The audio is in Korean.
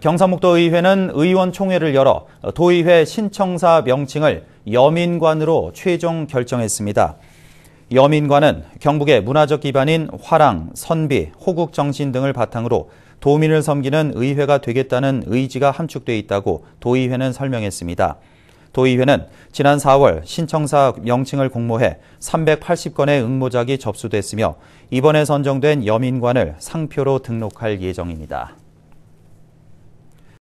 경상북도의회는 의원총회를 열어 도의회 신청사 명칭을 여민관으로 최종 결정했습니다. 여민관은 경북의 문화적 기반인 화랑, 선비, 호국 정신 등을 바탕으로 도민을 섬기는 의회가 되겠다는 의지가 함축돼 있다고 도의회는 설명했습니다. 도의회는 지난 4월 신청사 명칭을 공모해 380건의 응모작이 접수됐으며 이번에 선정된 여민관을 상표로 등록할 예정입니다.